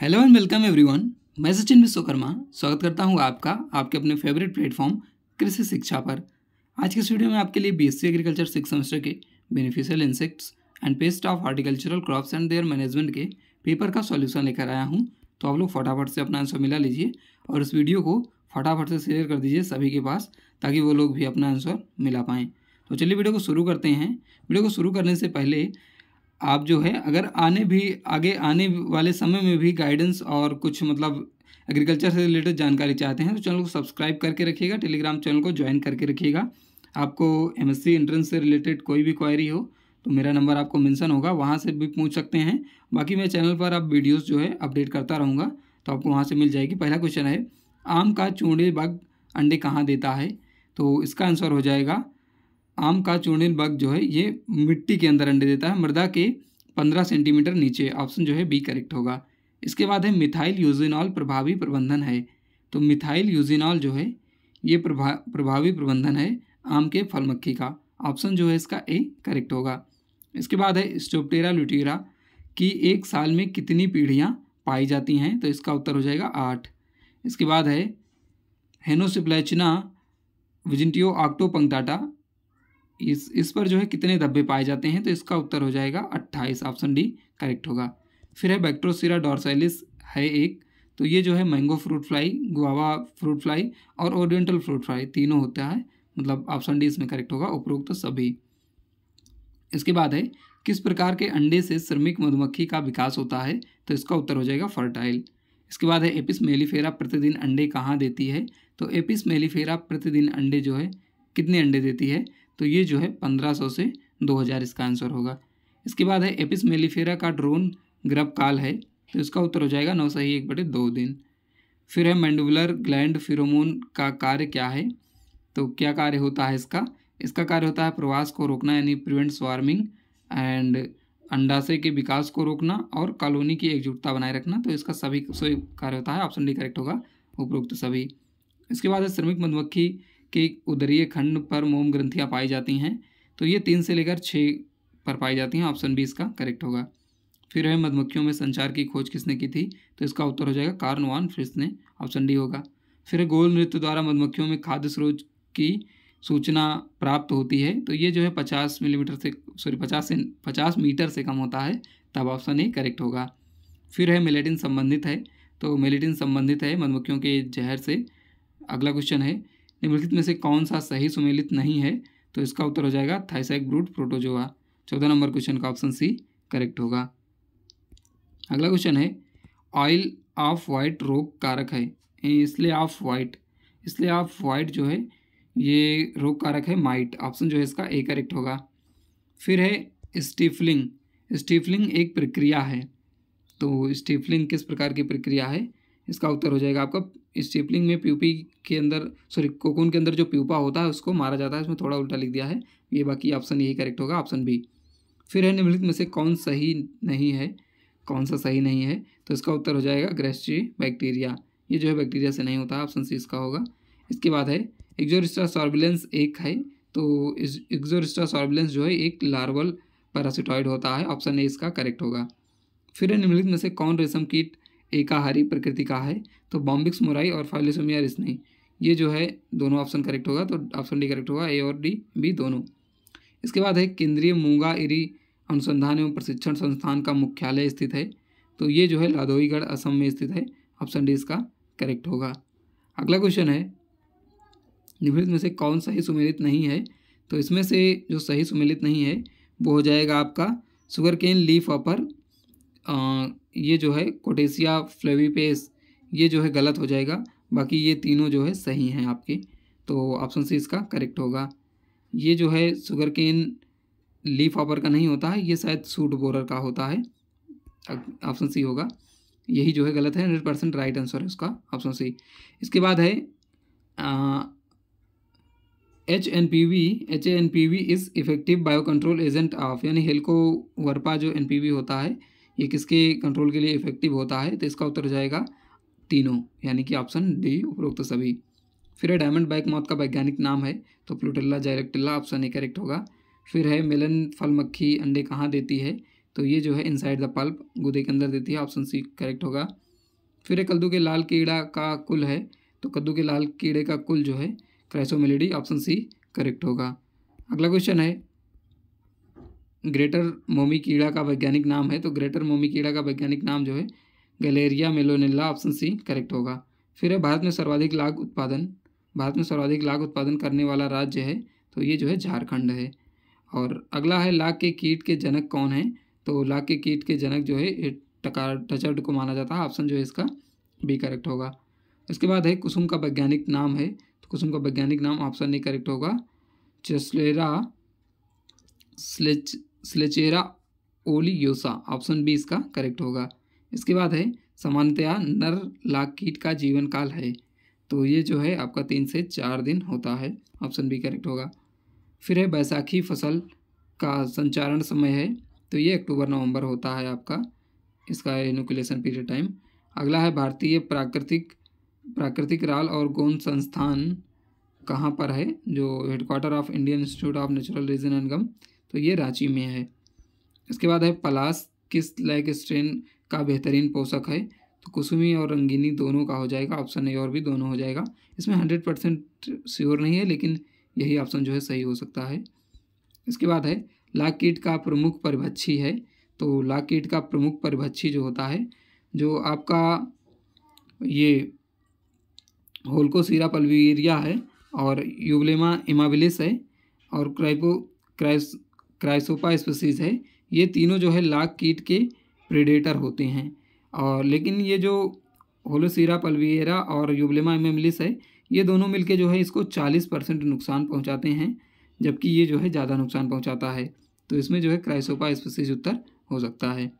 hello and welcome everyone मैं सचिन विश्वकर्मा स्वागत करता हूँ आपका आपके अपने फेवरेट प्लेटफॉर्म कृषि शिक्षा पर आज के इस वीडियो में आपके लिए बीएससी एग्रीकल्चर सिक्स सेमेस्टर के beneficial insects and pest of horticultural crops and their management के पेपर का सॉल्यूशन लेकर आया हूँ तो आप लोग फटाफट से अपना आंसर मिला लीजिए और इस वीडियो को फटाफट से शेयर कर दीजिए सभी के पास ताकि वो लोग भी अपना आंसर मिला पाएँ तो चलिए वीडियो को शुरू करते हैं वीडियो को शुरू करने से पहले आप जो है अगर आने भी आगे आने वाले समय में भी गाइडेंस और कुछ मतलब एग्रीकल्चर से रिलेटेड जानकारी चाहते हैं तो चैनल को सब्सक्राइब करके रखिएगा टेलीग्राम चैनल को ज्वाइन करके रखिएगा आपको एमएससी एंट्रेंस से रिलेटेड कोई भी क्वायरी हो तो मेरा नंबर आपको मेंशन होगा वहाँ से भी पूछ सकते हैं बाकी मैं चैनल पर आप वीडियोस जो है अपडेट करता रहूँगा तो आपको वहाँ से मिल जाएगी पहला क्वेश्चन है आम का चूड़े बग अंडे कहाँ देता है तो इसका आंसर हो जाएगा आम का चूर्णिल बग जो है ये मिट्टी के अंदर अंडे देता है मृदा के पंद्रह सेंटीमीटर नीचे ऑप्शन जो है बी करेक्ट होगा इसके बाद है मिथाइल यूजिनॉल प्रभावी प्रबंधन है तो मिथाइल यूजिनॉल जो है ये प्रभा प्रभावी प्रबंधन है आम के फल मक्खी का ऑप्शन जो है इसका ए करेक्ट होगा इसके बाद है स्टोपटेरा लुटेरा की एक साल में कितनी पीढ़ियाँ पाई जाती हैं तो इसका उत्तर हो जाएगा आठ इसके बाद है हेनोसिप्लैचना विजेंटियो आक्टो पंक्टाटा इस इस पर जो है कितने धब्बे पाए जाते हैं तो इसका उत्तर हो जाएगा अट्ठाईस ऑप्शन डी करेक्ट होगा फिर है बैक्ट्रोसिरा डॉर्साइलिस है एक तो ये जो है mango fruit fly guava fruit fly और ओरिएंटल फ्रूट फ्लाई तीनों होता है मतलब ऑप्शन डी इसमें करेक्ट होगा उपरोक्त तो सभी इसके बाद है किस प्रकार के अंडे से श्रमिक मधुमक्खी का विकास होता है तो इसका उत्तर हो जाएगा फर्टाइल इसके बाद है एपिस मेलीफेरा प्रतिदिन अंडे कहाँ देती है तो एपिस मेलीफेरा प्रतिदिन अंडे जो है कितने अंडे देती है तो ये जो है 1500 से 2000 इसका आंसर होगा इसके बाद है एपिस मेलीफेरा का ड्रोन ग्रब काल है तो इसका उत्तर हो जाएगा नौ सही एक बटे दो दिन फिर है मैंडुलर ग्लैंड फिरोमोन का कार्य क्या है तो क्या कार्य होता है इसका इसका कार्य होता है प्रवास को रोकना यानी प्रिवेंट स्वार्मिंग एंड अंडाशय के विकास को रोकना और कॉलोनी की एकजुटता बनाए रखना तो इसका सभी सही कार्य होता है ऑप्शन डी करेक्ट होगा उपरोक्त सभी इसके बाद है श्रमिक मधुमक्खी के उदरीय खंड पर मोम ग्रंथियाँ पाई जाती हैं तो ये तीन से लेकर छः पर पाई जाती हैं ऑप्शन बी इसका करेक्ट होगा फिर है मधुमक्खियों में संचार की खोज किसने की थी तो इसका उत्तर हो जाएगा कार्नवान फ्रिस ने ऑप्शन डी होगा फिर गोल नृत्य द्वारा मधुमक्खियों में खाद्य स्रोत की सूचना प्राप्त होती है तो ये जो है पचास मिलीमीटर से सॉरी पचास से पचास मीटर से कम होता है तब ऑप्शन ए करेक्ट होगा फिर है मेलेटिन संबंधित है तो मेलेटिन संबंधित है मधुमक्खियों के जहर से अगला क्वेश्चन है निम्नलिखित में से कौन सा सही सुमेलित नहीं है तो इसका उत्तर हो जाएगा थाइसाइक ब्रूट प्रोटोजोआ चौदह नंबर क्वेश्चन का ऑप्शन सी करेक्ट होगा अगला क्वेश्चन है ऑयल ऑफ वाइट रोग कारक है इसलिए ऑफ वाइट इसलिए ऑफ वाइट जो है ये रोग कारक है माइट ऑप्शन जो है इसका ए करेक्ट होगा फिर है स्टीफलिंग स्टीफलिंग एक प्रक्रिया है तो स्टीफलिंग किस प्रकार की प्रक्रिया है इसका उत्तर हो जाएगा आपका इस स्टिपलिंग में प्यूपी के अंदर सॉरी कोकून के अंदर जो प्यूपा होता है उसको मारा जाता है इसमें थोड़ा उल्टा लिख दिया है ये बाकी ऑप्शन यही करेक्ट होगा ऑप्शन बी फिर है निम्नलिखित में से कौन सही नहीं है कौन सा सही नहीं है तो इसका उत्तर हो जाएगा ग्रेस्ट्री बैक्टीरिया ये जो है बैक्टीरिया से नहीं होता ऑप्शन सी इसका होगा इसके बाद है एग्जोरिस्ट्रा सॉर्बिलेंस एक है तो इस एक्जोरिस्टा सॉर्बिलेंस जो है एक लार्वल पैरासिटॉइड होता है ऑप्शन ए इसका करेक्ट होगा फिर निम्नलिखित में से कौन रेशम कीट एकाहारी प्रकृति का है तो बॉम्बिक्स मुराई और फाइलोसोमिया रिस्नी ये जो है दोनों ऑप्शन करेक्ट होगा तो ऑप्शन डी करेक्ट होगा ए और डी बी दोनों इसके बाद है केंद्रीय मूंगा इरी अनुसंधान एवं प्रशिक्षण संस्थान का मुख्यालय स्थित है तो ये जो है लादोईगढ़ असम में स्थित है ऑप्शन डी इसका करेक्ट होगा अगला क्वेश्चन है निम्नलिखित में से कौन सही सुमेलित नहीं है तो इसमें से जो सही सुमेलित नहीं है वो हो जाएगा आपका सुगर केन लीफ ऑपर ये जो है कोटेसिया फ्लेविपेस ये जो है गलत हो जाएगा बाकी ये तीनों जो है सही हैं आपके तो ऑप्शन सी इसका करेक्ट होगा ये जो है शुगर केन लीफ ऑपर का नहीं होता है ये शायद सूट बोरर का होता है ऑप्शन सी होगा यही जो है गलत है हंड्रेड परसेंट राइट आंसर है उसका ऑप्शन सी इसके बाद है H N P V H N P V is effective bio control agent of यानी हेल्को वर्पा जो एन पी वी होता है ये किसके कंट्रोल के लिए इफेक्टिव होता है तो इसका उत्तर हो जाएगा तीनों यानी कि ऑप्शन डी उपरोक्त सभी फिर है डायमंड बैक मौत का वैज्ञानिक नाम है तो प्लूटेला जायरेक्टिल्ला ऑप्शन ए करेक्ट होगा फिर है मेलन फल मक्खी अंडे कहाँ देती है तो ये जो है इनसाइड द पल्प गुदे के अंदर देती है ऑप्शन सी करेक्ट होगा फिर है कद्दू के लाल कीड़ा का कुल है तो कद्दू के लाल कीड़े का कुल जो है क्राइसोमेलिडी ऑप्शन सी करेक्ट होगा अगला क्वेश्चन है ग्रेटर मोमी कीड़ा का वैज्ञानिक नाम है तो ग्रेटर मोमी कीड़ा का वैज्ञानिक नाम जो है Galleria mellonella option C correct होगा फिर है भारत में सर्वाधिक लाख उत्पादन भारत में सर्वाधिक लाख उत्पादन करने वाला राज्य है तो ये जो है झारखंड है और अगला है लाख के कीट के जनक कौन है तो लाख के कीट के जनक जो है टकार टचर्ड को माना जाता है ऑप्शन जो है इसका बी करेक्ट होगा इसके बाद है कुसुम का वैज्ञानिक नाम है तो कुसुम का वैज्ञानिक नाम ऑप्शन नहीं करेक्ट होगा चस्लेरा स्लेच स्लेचेरा ओलियोसा ऑप्शन बी इसका करेक्ट होगा इसके बाद है सामान्यतया नर लाख कीट का जीवन काल है तो ये जो है आपका तीन से चार दिन होता है ऑप्शन बी करेक्ट होगा फिर है बैसाखी फसल का संचारण समय है तो ये अक्टूबर नवंबर होता है आपका इसका इनोकुलेशन पीरियड टाइम अगला है भारतीय प्राकृतिक प्राकृतिक राल और गोंद संस्थान कहाँ पर है जो headquarter of Indian Institute of natural resin and gum तो ये रांची में है इसके बाद है पलास किस लैग स्ट्रेन का बेहतरीन पोषक है तो कुसुमी और रंगीनी दोनों का हो जाएगा ऑप्शन ए और भी दोनों हो जाएगा इसमें हंड्रेड परसेंट श्योर नहीं है लेकिन यही ऑप्शन जो है सही हो सकता है इसके बाद है लाकीट का प्रमुख परिभक्षी है तो लाकीट का प्रमुख परिभक्षी जो होता है जो आपका ये होल्कोसीरा पलवीरिया है और यूबलेमा इमाबिलिस है और क्राइपो क्राइस क्राइसोपा स्पेसीज है ये तीनों जो है लाख कीट के प्रेडेटर होते हैं और लेकिन ये जो होलोसीरा पलवियरा और यूब्लेमा एमेमलिस है ये दोनों मिलके जो है इसको चालीस परसेंट नुकसान पहुँचाते हैं जबकि ये जो है ज़्यादा नुकसान पहुँचाता है तो इसमें जो है क्राइसोपा स्पेसीज उत्तर हो सकता है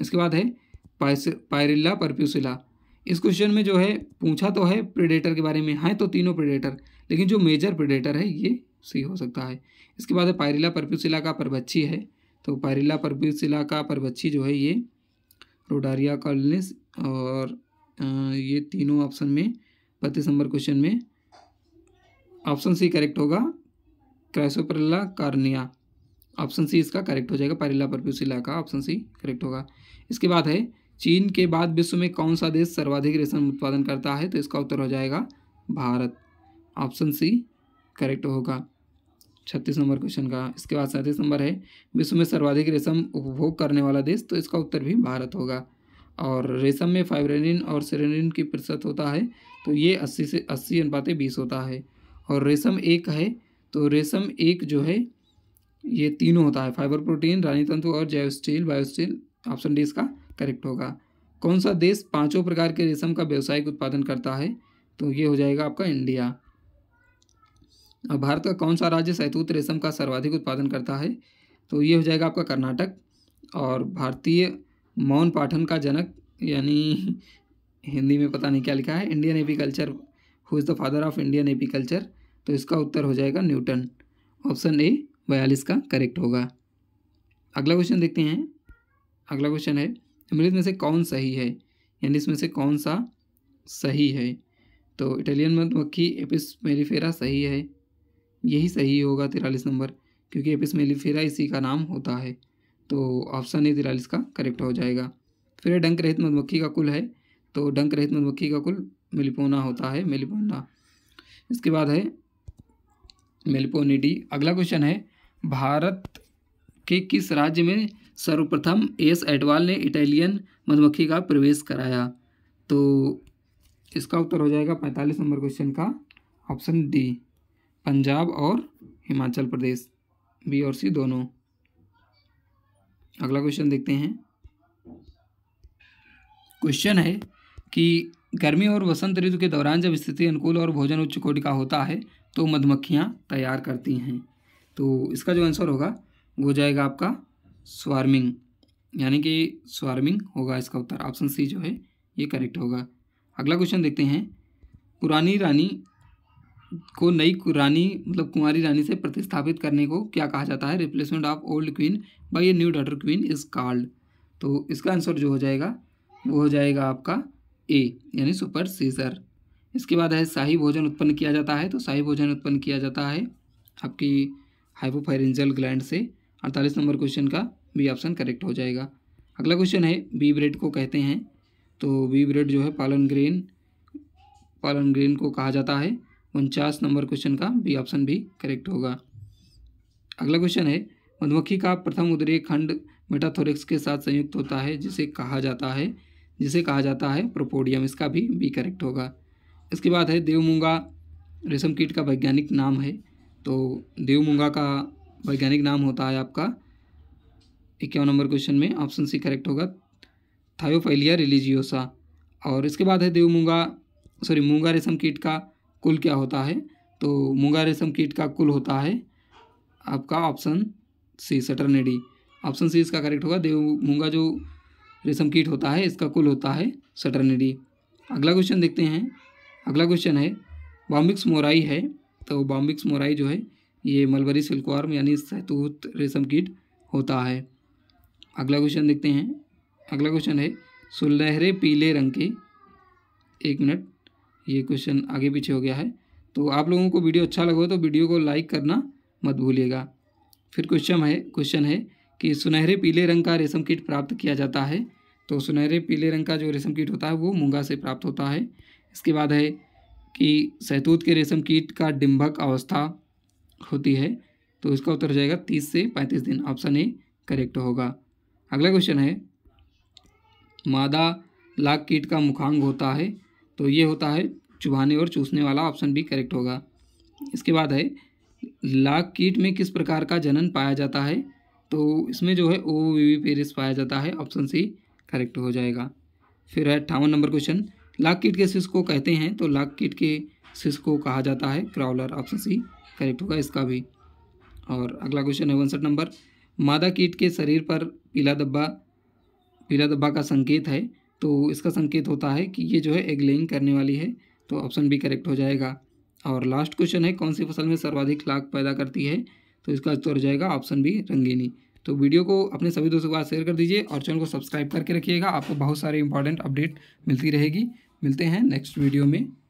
इसके बाद है पायरिल्ला परप्यूसिला इस क्वेश्चन में जो है पूछा तो है प्रेडेटर के बारे में हैं हाँ, तो तीनों प्रेडेटर लेकिन जो मेजर प्रेडेटर है ये सी हो सकता है इसके बाद पायरिला परप्यूसिला का परबच्छी है तो पायरिला परप्यूसिला का परबच्छी जो है ये रोडारिया कॉलनिस और ये तीनों ऑप्शन में बत्तीस नंबर क्वेश्चन में ऑप्शन सी करेक्ट होगा क्राइसोपरिला कार्निया ऑप्शन सी इसका करेक्ट हो जाएगा पारिला परप्यूसिला का ऑप्शन सी करेक्ट होगा इसके बाद है चीन के बाद विश्व में कौन सा देश सर्वाधिक रेशम उत्पादन करता है तो इसका उत्तर हो जाएगा भारत ऑप्शन सी करेक्ट होगा छत्तीस नंबर क्वेश्चन का इसके बाद सैंतीस नंबर है विश्व में सर्वाधिक रेशम उपभोग करने वाला देश तो इसका उत्तर भी भारत होगा और रेशम में फाइब्रेनिन और सेरेनिन की प्रतिशत होता है तो ये अस्सी से अस्सी अनुपातें बीस होता है और रेशम एक है तो रेशम एक जो है ये तीनों होता है फाइबर प्रोटीन रानी तंतु और जैव steel bio steel option D इसका करेक्ट होगा कौन सा देश पांचों प्रकार के रेशम का व्यावसायिक उत्पादन करता है तो ये हो जाएगा आपका इंडिया और भारत का कौन सा राज्य सैतूत रेशम का सर्वाधिक उत्पादन करता है तो ये हो जाएगा आपका कर्नाटक और भारतीय मौन पाठन का जनक यानी हिंदी में पता नहीं क्या लिखा है Indian apiculture who is the father of Indian apiculture तो इसका उत्तर हो जाएगा न्यूटन ऑप्शन ए बयालीस का करेक्ट होगा अगला क्वेश्चन देखते हैं अगला क्वेश्चन है निम्नलिखित में से कौन सही है यानी इसमें से कौन सा सही है तो इटालियन मधुमक्खी एपिस मेरीफेरा सही है यही सही होगा तिरालीस नंबर क्योंकि मेलीफेरा इसी का नाम होता है तो ऑप्शन ए तिरालीस का करेक्ट हो जाएगा फिर डंक रहित मधुमक्खी का कुल है तो डंक रहित मधुमक्खी का कुल मेलिपोना होता है मेलिपोना इसके बाद है मेलिपोनिडी अगला क्वेश्चन है भारत के किस राज्य में सर्वप्रथम एस एडवाल ने इटालियन मधुमक्खी का प्रवेश कराया तो इसका उत्तर हो जाएगा पैंतालीस नंबर क्वेश्चन का ऑप्शन डी पंजाब और हिमाचल प्रदेश बी और सी दोनों अगला क्वेश्चन देखते हैं क्वेश्चन है कि गर्मी और वसंत ऋतु के दौरान जब स्थिति अनुकूल और भोजन उच्च कोटि का होता है तो मधुमक्खियाँ तैयार करती हैं तो इसका जो आंसर होगा वो जाएगा आपका स्वार्मिंग यानी कि स्वार्मिंग होगा इसका उत्तर ऑप्शन सी जो है ये करेक्ट होगा अगला क्वेश्चन देखते हैं पुरानी रानी को नई रानी मतलब कुमारी रानी से प्रतिस्थापित करने को क्या कहा जाता है replacement of old queen by a new daughter queen is called तो इसका आंसर जो हो जाएगा वो हो जाएगा आपका ए यानी सुपर सीजर इसके बाद है शाही भोजन उत्पन्न किया जाता है तो शाही भोजन उत्पन्न किया जाता है आपकी हाइपोफाइरेंजल ग्लैंड से अड़तालीस नंबर क्वेश्चन का बी ऑप्शन करेक्ट हो जाएगा अगला क्वेश्चन है बी ब्रेड को कहते हैं तो बी ब्रेड जो है पालन ग्रेन पालन ग्रेन को कहा जाता है उनचास नंबर क्वेश्चन का बी ऑप्शन भी करेक्ट होगा अगला क्वेश्चन है मधुमक्खी का प्रथम उदरीय खंड मेटाथोरिक्स के साथ संयुक्त होता है जिसे कहा जाता है जिसे कहा जाता है प्रोपोडियम इसका भी बी करेक्ट होगा इसके बाद है देवमूंगा रेशम कीट का वैज्ञानिक नाम है तो देवमुंगा का वैज्ञानिक नाम होता है आपका इक्यावन नंबर क्वेश्चन में ऑप्शन सी करेक्ट होगा थायोफाइलिया रिलीजियोसा और इसके बाद है देवमुंगा सॉरी मूंगा रेशम कीट का कुल क्या होता है तो मूंगा रेशम कीट का कुल होता है आपका ऑप्शन सी सटरनेडी ऑप्शन सी इसका करेक्ट होगा देव मूंगा जो रेशम कीट होता है इसका कुल होता है सटरनेडी अगला क्वेश्चन देखते हैं अगला क्वेश्चन है बॉम्बिक्स मोराई है तो बॉम्बिक्स मोराई जो है ये मलबरी सिल्कवार्म यानी सैतूत रेशम कीट होता है अगला क्वेश्चन देखते हैं अगला क्वेश्चन है सुलहरे पीले रंग के एक मिनट ये क्वेश्चन आगे पीछे हो गया है तो आप लोगों को वीडियो अच्छा लगा तो वीडियो को लाइक करना मत भूलिएगा फिर क्वेश्चन है क्वेश्चन है कि सुनहरे पीले रंग का रेशम कीट प्राप्त किया जाता है तो सुनहरे पीले रंग का जो रेशम कीट होता है वो मूंगा से प्राप्त होता है इसके बाद है कि सहतूत के रेशम कीट का डिम्भक अवस्था होती है तो इसका उत्तर हो जाएगा तीस से पैंतीस दिन ऑप्शन ए करेक्ट होगा अगला क्वेश्चन है मादा लाख कीट का मुखांग होता है तो ये होता है चुभाने और चूसने वाला ऑप्शन भी करेक्ट होगा इसके बाद है लाख कीट में किस प्रकार का जनन पाया जाता है तो इसमें जो है ओ वी पेरिस पाया जाता है ऑप्शन सी करेक्ट हो जाएगा फिर है अट्ठावन नंबर क्वेश्चन लाख कीट के शिष्य को कहते हैं तो लाख कीट के शिष्य को कहा जाता है क्राउलर ऑप्शन सी करेक्ट होगा इसका भी और अगला क्वेश्चन है उनसठ नंबर मादा कीट के शरीर पर पीला धब्बा पीला धब्बा का संकेत है तो इसका संकेत होता है कि ये जो है एग करने वाली है तो ऑप्शन बी करेक्ट हो जाएगा और लास्ट क्वेश्चन है कौन सी फसल में सर्वाधिक लाख पैदा करती है तो इसका उत्तर हो जाएगा ऑप्शन बी रंगीनी तो वीडियो को अपने सभी दोस्तों के साथ शेयर कर दीजिए और चैनल को सब्सक्राइब करके रखिएगा आपको बहुत सारे इंपॉर्टेंट अपडेट मिलती रहेगी मिलते हैं नेक्स्ट वीडियो में